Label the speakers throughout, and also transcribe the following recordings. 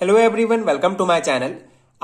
Speaker 1: hello everyone welcome to my channel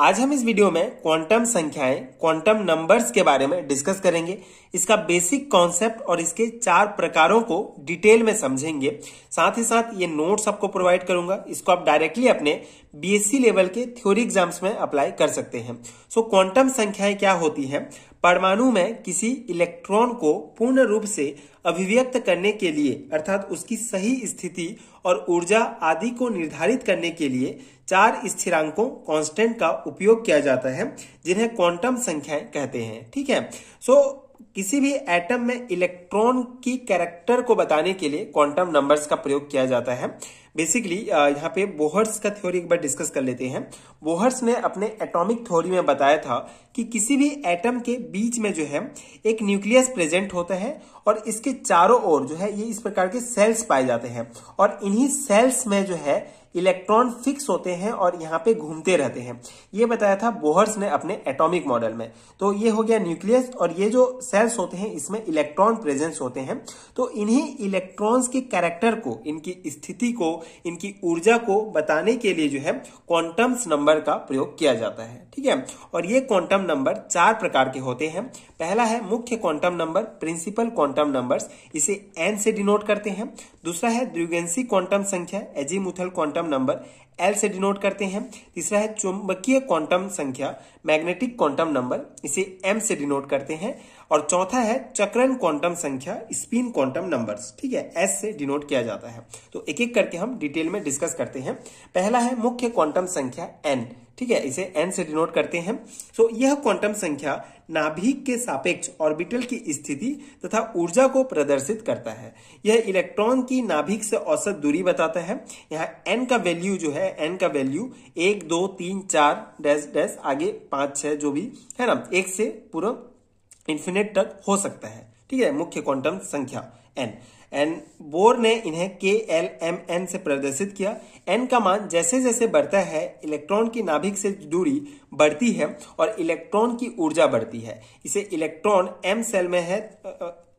Speaker 1: आज हम इस वीडियो में क्वांटम संख्याएं क्वांटम नंबर्स के बारे में डिस्कस करेंगे इसका बेसिक कॉन्सेप्ट और इसके चार प्रकारों को डिटेल में समझेंगे साथ ही साथ ये नोट्स आपको प्रोवाइड करूंगा इसको आप डायरेक्टली अपने बीएससी लेवल के थ्योरी एग्जाम्स में अप्लाई कर सकते हैं सो क्वांटम संख्याएं क्या होती है परमाणु में किसी इलेक्ट्रॉन को पूर्ण रूप से अभिव्यक्त करने के लिए अर्थात उसकी सही स्थिति और ऊर्जा आदि को निर्धारित करने के लिए चार स्थिरांकों कांस्टेंट का उपयोग किया जाता है जिन्हें क्वांटम संख्याएं कहते हैं ठीक है सो so, किसी भी एटम में इलेक्ट्रॉन की कैरेक्टर को बताने के लिए क्वांटम नंबर्स का प्रयोग किया जाता है बेसिकली यहाँ पे बोहर्स का थ्योरी एक बार डिस्कस कर लेते हैं बोहर्स ने अपने एटॉमिक थ्योरी में बताया था कि किसी भी एटम के बीच में जो है एक न्यूक्लियस प्रेजेंट होता है और इसके चारों ओर जो है ये इस प्रकार के सेल्स पाए जाते हैं और इन्हीं सेल्स में जो है इलेक्ट्रॉन फिक्स होते हैं और यहाँ पे घूमते रहते हैं ये बताया था बोहर्स ने अपने एटॉमिक मॉडल में तो ये हो गया न्यूक्लियस और ये जो सेल्स होते हैं इसमें इलेक्ट्रॉन प्रेजेंस होते हैं तो इन्हीं इलेक्ट्रॉन्स के कैरेक्टर को इनकी स्थिति को इनकी ऊर्जा को बताने के लिए जो है क्वांटम्स नंबर का प्रयोग किया जाता है ठीक है और ये क्वांटम नंबर चार प्रकार के होते हैं पहला है मुख्य quantum number principal quantum number इसे एन से डिनोट करते हैं दूसरा है द्विगेंसी क्वांटम संख्या azimuthal quantum quantum number L से डिनोट करते हैं तीसरा है चुंबकीय क्वांटम संख्या मैग्नेटिक क्वांटम नंबर इसे एम से डिनोट करते हैं और चौथा है चक्रण क्वांटम संख्या स्पिन क्वांटम नंबर्स ठीक है एस से डिनोट किया जाता है तो एक एक करके हम डिटेल में डिस्कस करते हैं पहला है मुख्य क्वांटम संख्या एन ठीक है इसे एन से डिनोट करते हैं सो यह क्वांटम संख्या नाभिक के सापेक्ष ऑर्बिटल की स्थिति तथा ऊर्जा को प्रदर्शित करता है यह इलेक्ट्रॉन की नाभिक से औसत दूरी बताता है यहाँ एन का वैल्यू जो है एन का वैल्यू एक दो तीन चार डैश डैश आगे पांच छह जो भी है ना एक से पूरा इन्फिनेट तक हो सकता है ठीक है मुख्य क्वांटम संख्या एन एन बोर ने इन्हें के एल एम एन से प्रदर्शित किया एन का मान जैसे जैसे बढ़ता है इलेक्ट्रॉन की नाभिक से दूरी बढ़ती है और इलेक्ट्रॉन की ऊर्जा बढ़ती है इसे इलेक्ट्रॉन एम सेल में है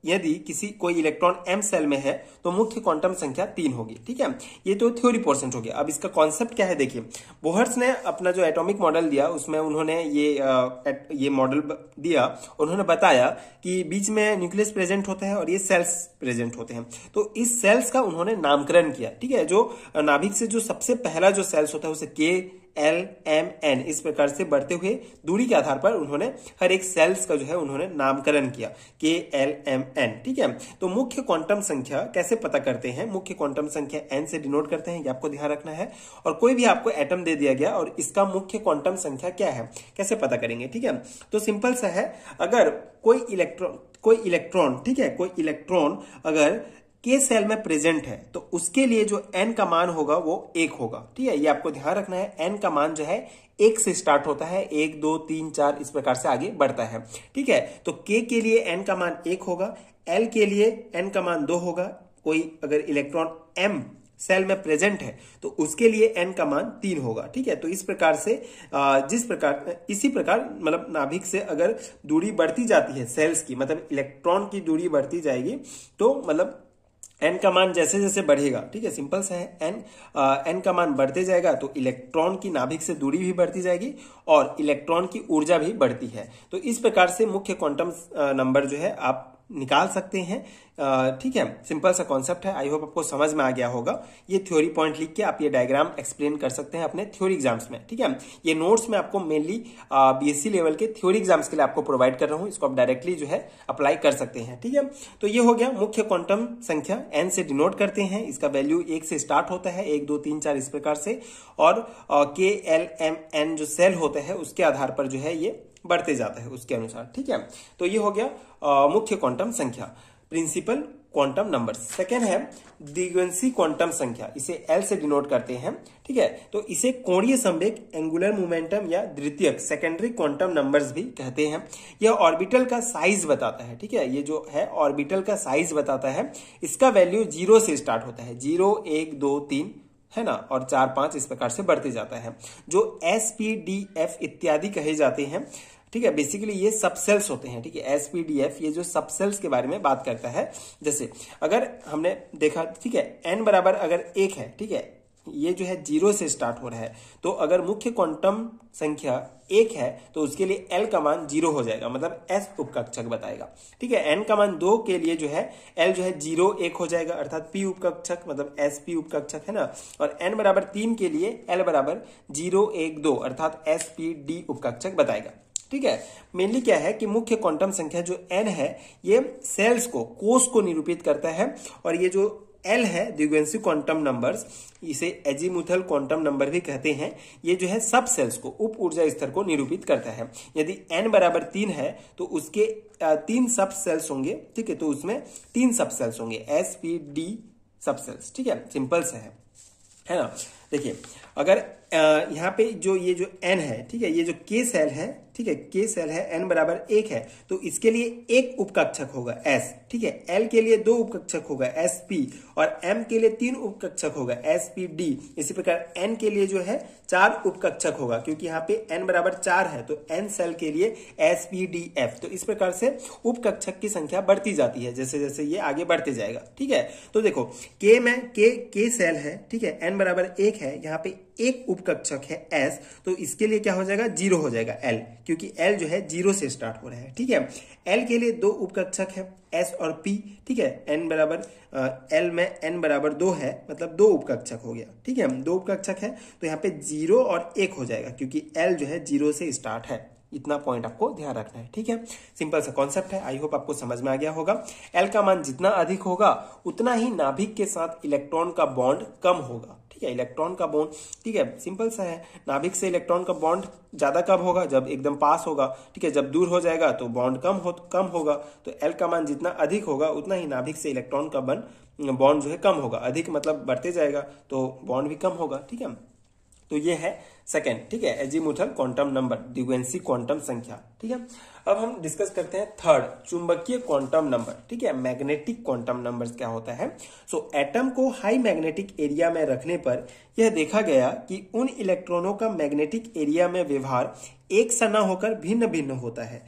Speaker 1: यदि किसी कोई इलेक्ट्रॉन एम सेल में है तो मुख्य क्वांटम संख्या तीन होगी ठीक है ये तो थ्योरी पोर्सेंट हो गया अब इसका कॉन्सेप्ट क्या है देखिए बोहर्स ने अपना जो एटॉमिक मॉडल दिया उसमें उन्होंने ये आ, ये मॉडल दिया उन्होंने बताया कि बीच में न्यूक्लियस प्रेजेंट होता है और ये सेल्स प्रेजेंट होते हैं तो इस सेल्स का उन्होंने नामकरण किया ठीक है जो नाभिक से जो सबसे पहला जो सेल्स होता है उसे के एल एम एन इस प्रकार से बढ़ते हुए दूरी के आधार पर उन्होंने हर एक सेल्स का जो है उन्होंने नामकरण किया के एल एम एन ठीक है तो मुख्य क्वांटम संख्या कैसे पता करते हैं मुख्य क्वांटम संख्या एन से डिनोट करते हैं ये आपको ध्यान रखना है और कोई भी आपको एटम दे दिया गया और इसका मुख्य क्वांटम संख्या क्या है कैसे पता करेंगे ठीक है तो सिंपल सा है अगर कोई इलेक्ट्रॉन कोई इलेक्ट्रॉन ठीक है कोई इलेक्ट्रॉन अगर के सेल में प्रेजेंट है तो उसके लिए जो एन का मान होगा वो एक होगा ठीक है ये आपको ध्यान रखना है एन का मान जो है एक से स्टार्ट होता है एक दो तीन चार इस प्रकार से आगे बढ़ता है ठीक है तो के के लिए एन का मान एक होगा एल के लिए एन का मान दो होगा कोई अगर इलेक्ट्रॉन एम सेल में प्रेजेंट है तो उसके लिए एन का मान तीन होगा ठीक है तो इस प्रकार से जिस प्रकार इसी प्रकार मतलब नाभिक से अगर दूरी बढ़ती जाती है सेल्स की मतलब इलेक्ट्रॉन की दूरी बढ़ती जाएगी तो मतलब एन का मान जैसे जैसे बढ़ेगा ठीक है सिंपल सा है एन एन का मान बढ़ते जाएगा तो इलेक्ट्रॉन की नाभिक से दूरी भी बढ़ती जाएगी और इलेक्ट्रॉन की ऊर्जा भी बढ़ती है तो इस प्रकार से मुख्य क्वांटम नंबर जो है आप निकाल सकते हैं ठीक है सिंपल सा कॉन्सेप्ट है आई होप आपको समझ में आ गया होगा ये थ्योरी पॉइंट लिख के आप ये डायग्राम एक्सप्लेन कर सकते हैं अपने थ्योरी एग्जाम्स में ठीक है ये नोट्स में आपको मेनली बीएससी लेवल के थ्योरी एग्जाम्स के लिए आपको प्रोवाइड कर रहा हूँ इसको आप डायरेक्टली जो है अप्लाई कर सकते हैं ठीक है तो ये हो गया मुख्य क्वांटम संख्या एन से डिनोट करते हैं इसका वैल्यू एक से स्टार्ट होता है एक दो तीन चार इस प्रकार से और के एल एम एन जो सेल होता है उसके आधार पर जो है ये बढ़ते जाता है उसके अनुसार ठीक है तो ये हो गया आ, मुख्य क्वांटम संख्या प्रिंसिपल क्वांटम नंबर सेकेंड है दिग्वंसी क्वांटम संख्या इसे एल से डिनोट करते हैं ठीक है तो इसे कोणीय संवेग एंगुलर मोमेंटम या द्वितीय सेकेंडरी क्वांटम नंबर्स भी कहते हैं यह ऑर्बिटल का साइज बताता है ठीक है ये जो है ऑर्बिटल का साइज बताता है इसका वैल्यू जीरो से स्टार्ट होता है जीरो एक दो तीन है ना और चार पांच इस प्रकार से बढ़ते जाता है जो एस पी डी एफ इत्यादि कहे जाते हैं ठीक है बेसिकली ये सबसेल्स होते हैं ठीक है एस पी डी एफ ये जो सबसेल्स के बारे में बात करता है जैसे अगर हमने देखा ठीक है एन बराबर अगर एक है ठीक है ये जो है जीरो से स्टार्ट हो रहा है तो अगर मुख्य क्वांटम संख्या एक है तो उसके लिए एल का मान जीरो हो जाएगा मतलब एस उपकक्षक बताएगा ठीक है एन का मान दो के लिए जो है एल जो है जीरो एक हो जाएगा अर्थात पी उपकक्षक मतलब एस पी उपकक्षक है ना और एन बराबर तीन के लिए एल बराबर जीरो एक दो अर्थात एस पी डी उपकक्षक बताएगा ठीक है मेनली क्या है कि मुख्य क्वांटम संख्या जो एन है ये सेल्स को कोष को निरूपित करता है और ये जो एल है दिग्वेंसी क्वांटम नंबर्स इसे एजीमुथल क्वांटम नंबर भी कहते हैं ये जो है सब सेल्स को उप ऊर्जा स्तर को निरूपित करता है यदि एन बराबर तीन है तो उसके तीन सब सेल्स होंगे ठीक है तो उसमें तीन सब सेल्स होंगे S P D subshells ठीक है सिंपल से है है ना देखिए अगर यहाँ पे जो ये जो एन है ठीक है ये जो के सेल है ठीक है के सेल है एन बराबर एक है तो इसके लिए एक उपकक्षक होगा एस ठीक है एल के लिए दो उपकक्षक होगा एस पी और एम के लिए तीन उपकक्षक होगा एस पी डी इसी प्रकार एन के लिए जो है चार उपकक्षक होगा क्योंकि यहाँ पे एन बराबर चार है तो एन सेल के लिए एस पी डी एफ तो इस प्रकार से उपकक्षक की संख्या बढ़ती जाती है जैसे जैसे ये आगे बढ़ते जाएगा ठीक है तो देखो के में के के सेल है ठीक है एन बराबर एक है यहाँ पे एक उपकक्षक है एस तो इसके लिए क्या हो जाएगा जीरो हो जाएगा एल क्योंकि एल जो है जीरो से स्टार्ट हो रहा है ठीक है एल के लिए दो उपकक्षक है एस और पी ठीक है एन बराबर एल में एन बराबर दो है मतलब दो उपकक्षक हो गया ठीक है दो उपकक्षक है तो यहाँ पे जीरो और एक हो जाएगा क्योंकि एल जो है जीरो से स्टार्ट है इतना पॉइंट आपको ध्यान रखना है ठीक है सिंपल सा कॉन्सेप्ट है आई होप आपको समझ में आ गया होगा एल का मान जितना अधिक होगा उतना ही नाभिक के साथ इलेक्ट्रॉन का बॉन्ड कम होगा ठीक है इलेक्ट्रॉन का बॉन्ड ठीक है सिंपल सा है नाभिक से इलेक्ट्रॉन का बॉन्ड ज्यादा कब होगा जब एकदम पास होगा ठीक है जब दूर हो जाएगा तो बॉन्ड कम हो कम होगा तो एल का मान जितना अधिक होगा उतना ही नाभिक से इलेक्ट्रॉन का बन बॉन्ड जो है कम होगा अधिक मतलब बढ़ते जाएगा तो बॉन्ड भी कम होगा ठीक है तो ये है सेकेंड ठीक है एजीमुथल क्वांटम नंबर डिवेंसी क्वांटम संख्या ठीक है अब हम डिस्कस करते हैं थर्ड चुंबकीय क्वांटम नंबर ठीक है मैग्नेटिक क्वांटम नंबर क्या होता है सो so, एटम को हाई मैग्नेटिक एरिया में रखने पर यह देखा गया कि उन इलेक्ट्रॉनों का मैग्नेटिक एरिया में व्यवहार एक सना न होकर भिन्न भिन्न होता है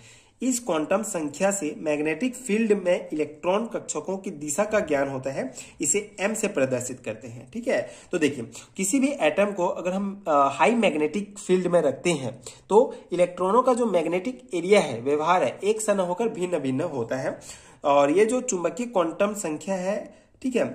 Speaker 1: इस क्वांटम संख्या से मैग्नेटिक फील्ड में इलेक्ट्रॉन कक्षकों की दिशा का ज्ञान होता है इसे एम से प्रदर्शित करते हैं ठीक है तो देखिए किसी भी एटम को अगर हम आ, हाई मैग्नेटिक फील्ड में रखते हैं तो इलेक्ट्रॉनों का जो मैग्नेटिक एरिया है व्यवहार है एक सन होकर भिन्न भिन्न होता है और ये जो चुंबकीय क्वांटम संख्या है ठीक है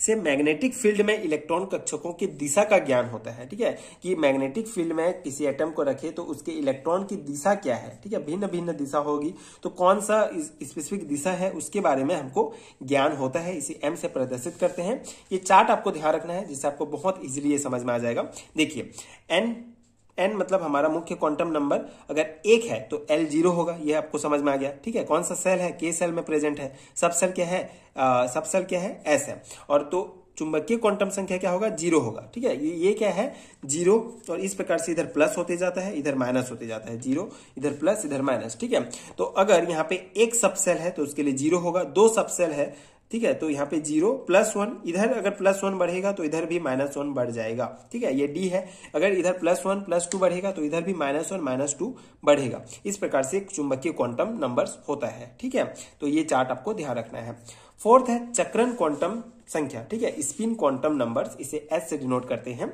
Speaker 1: से मैग्नेटिक फील्ड में इलेक्ट्रॉन कक्षकों की दिशा का ज्ञान होता है ठीक है कि मैग्नेटिक फील्ड में किसी एटम को रखे तो उसके इलेक्ट्रॉन की दिशा क्या है ठीक है भिन्न भिन्न दिशा होगी तो कौन सा स्पेसिफिक दिशा है उसके बारे में हमको ज्ञान होता है इसे एम से प्रदर्शित करते हैं ये चार्ट आपको ध्यान रखना है जिससे आपको बहुत इजिली समझ में आ जाएगा देखिए एन एन मतलब हमारा मुख्य क्वांटम नंबर अगर एक है तो एल जीरो होगा यह आपको समझ में आ गया ठीक है कौन सा सेल है के सेल में प्रेजेंट है सब सेल क्या है सब सेल क्या है एस है और तो चुंबकीय क्वांटम संख्या क्या होगा जीरो होगा ठीक है ये क्या है जीरो और इस प्रकार से इधर प्लस होते जाता है इधर माइनस होते जाता है जीरो इधर प्लस इधर माइनस ठीक है तो अगर यहाँ पे एक सबसेल है तो उसके लिए जीरो होगा दो सबसेल है ठीक है तो यहाँ पे जीरो प्लस वन इधर अगर प्लस वन बढ़ेगा तो इधर भी माइनस वन बढ़ जाएगा ठीक है ये डी है अगर इधर प्लस वन प्लस टू बढ़ेगा तो इधर भी माइनस वन माइनस टू बढ़ेगा इस प्रकार से चुंबकीय क्वांटम नंबर्स होता है ठीक है तो ये चार्ट आपको ध्यान रखना है फोर्थ है चक्रन क्वांटम संख्या ठीक है स्पिन क्वांटम नंबर इसे एस से डिनोट करते हैं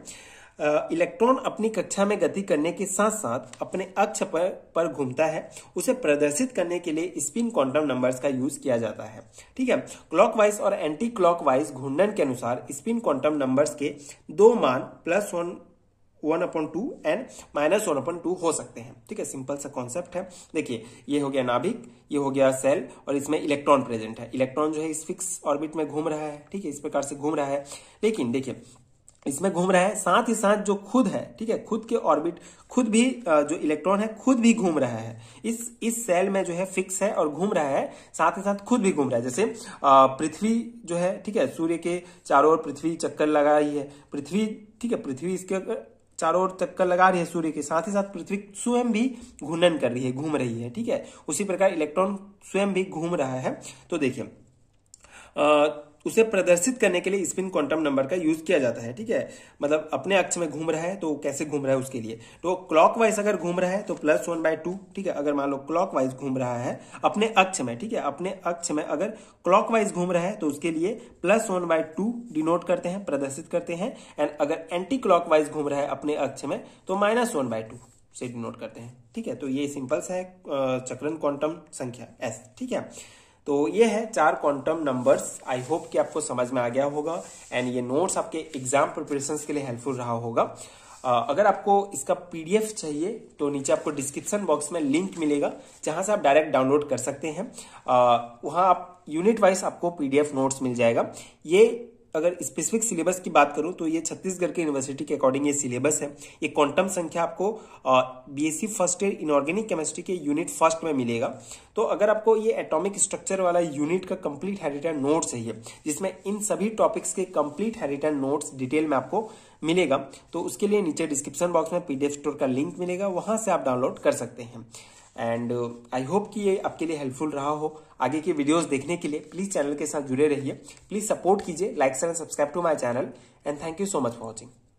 Speaker 1: इलेक्ट्रॉन अपनी कक्षा में गति करने के साथ साथ अपने अक्ष पर पर घूमता है उसे प्रदर्शित करने के लिए स्पिन क्वांटम नंबर्स का यूज किया जाता है ठीक है क्लॉकवाइज और एंटी क्लॉकवाइज घूर्णन के अनुसार स्पिन क्वांटम नंबर्स के दो मान plus one one upon two and minus one upon two हो सकते हैं ठीक है सिंपल सा कॉन्सेप्ट है देखिए ये हो गया नाभिक ये हो गया सेल और इसमें इलेक्ट्रॉन प्रेजेंट है इलेक्ट्रॉन जो है इस फिक्स ऑर्बिट में घूम रहा है ठीक है इस प्रकार से घूम रहा है लेकिन देखिए इसमें घूम रहा है साथ ही साथ जो खुद है ठीक है खुद के ऑर्बिट खुद भी जो इलेक्ट्रॉन है खुद भी घूम रहा है इस इस सेल में जो है फिक्स है और घूम रहा है साथ ही साथ खुद भी घूम रहा है जैसे पृथ्वी जो है ठीक है सूर्य के चारों ओर पृथ्वी चक्कर लगा रही है पृथ्वी ठीक है पृथ्वी इसके चारों ओर चक्कर लगा रही है सूर्य के साथ ही साथ पृथ्वी स्वयं भी घूर्णन कर रही है घूम रही है ठीक है उसी प्रकार इलेक्ट्रॉन स्वयं भी घूम रहा है तो देखिये उसे प्रदर्शित करने के लिए स्पिन क्वांटम नंबर का यूज किया जाता है ठीक है मतलब अपने अक्ष में घूम रहा है तो कैसे घूम रहा है उसके लिए तो क्लॉकवाइज अगर घूम रहा है तो प्लस वन बाय टू ठीक है अगर मान लो क्लॉकवाइज घूम रहा है अपने अक्ष में ठीक है अपने अक्ष में अगर क्लॉकवाइज घूम रहा है तो उसके लिए plus one by two denote करते हैं प्रदर्शित करते हैं एंड अगर एंटी क्लॉकवाइज घूम रहा है अपने अक्ष में तो माइनस वन बाय टू से डिनोट करते हैं ठीक है तो ये सिंपल सा है चक्रण क्वांटम संख्या एस ठीक है तो ये है चार क्वांटम नंबर्स आई होप कि आपको समझ में आ गया होगा एंड ये नोट्स आपके एग्जाम प्रिपरेशन के लिए हेल्पफुल रहा होगा अगर आपको इसका पीडीएफ चाहिए तो नीचे आपको डिस्क्रिप्शन बॉक्स में लिंक मिलेगा जहां से आप डायरेक्ट डाउनलोड कर सकते हैं वहां आप यूनिट वाइज आपको पीडीएफ नोट्स मिल जाएगा ये अगर स्पेसिफिक सिलेबस की बात करूं तो ये छत्तीसगढ़ के यूनिवर्सिटी के अकॉर्डिंग ये सिलेबस है ये क्वांटम संख्या आपको BSc first year inorganic chemistry के यूनिट फर्स्ट में मिलेगा तो अगर आपको ये एटॉमिक स्ट्रक्चर वाला यूनिट का कंप्लीट हेरिटेज नोट चाहिए जिसमें इन सभी टॉपिक्स के कंप्लीट हेरिटेज नोट डिटेल में आपको मिलेगा तो उसके लिए नीचे डिस्क्रिप्शन बॉक्स में पीडीएफ स्टोर का लिंक मिलेगा वहां से आप डाउनलोड कर सकते हैं एंड आई होप कि ये आपके लिए हेल्पफुल रहा हो आगे की वीडियोस देखने के लिए प्लीज चैनल के साथ जुड़े रहिए प्लीज सपोर्ट कीजिए like and subscribe to my channel and thank you so much for watching